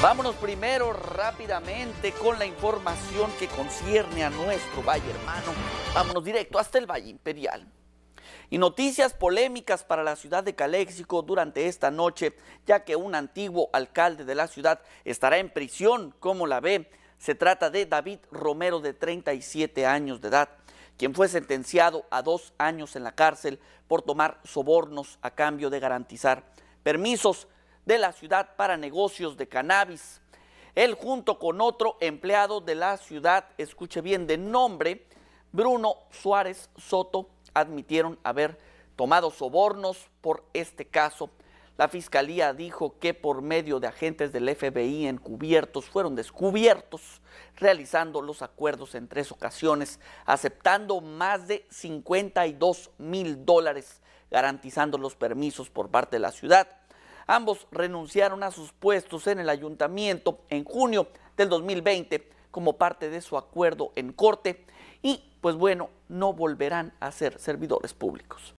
Vámonos primero rápidamente con la información que concierne a nuestro Valle Hermano. Vámonos directo hasta el Valle Imperial. Y noticias polémicas para la ciudad de Caléxico durante esta noche, ya que un antiguo alcalde de la ciudad estará en prisión, como la ve. Se trata de David Romero, de 37 años de edad, quien fue sentenciado a dos años en la cárcel por tomar sobornos a cambio de garantizar permisos de la ciudad para negocios de cannabis. Él junto con otro empleado de la ciudad, escuche bien, de nombre Bruno Suárez Soto, admitieron haber tomado sobornos por este caso. La fiscalía dijo que por medio de agentes del FBI encubiertos fueron descubiertos realizando los acuerdos en tres ocasiones, aceptando más de 52 mil dólares, garantizando los permisos por parte de la ciudad Ambos renunciaron a sus puestos en el ayuntamiento en junio del 2020 como parte de su acuerdo en corte y pues bueno, no volverán a ser servidores públicos.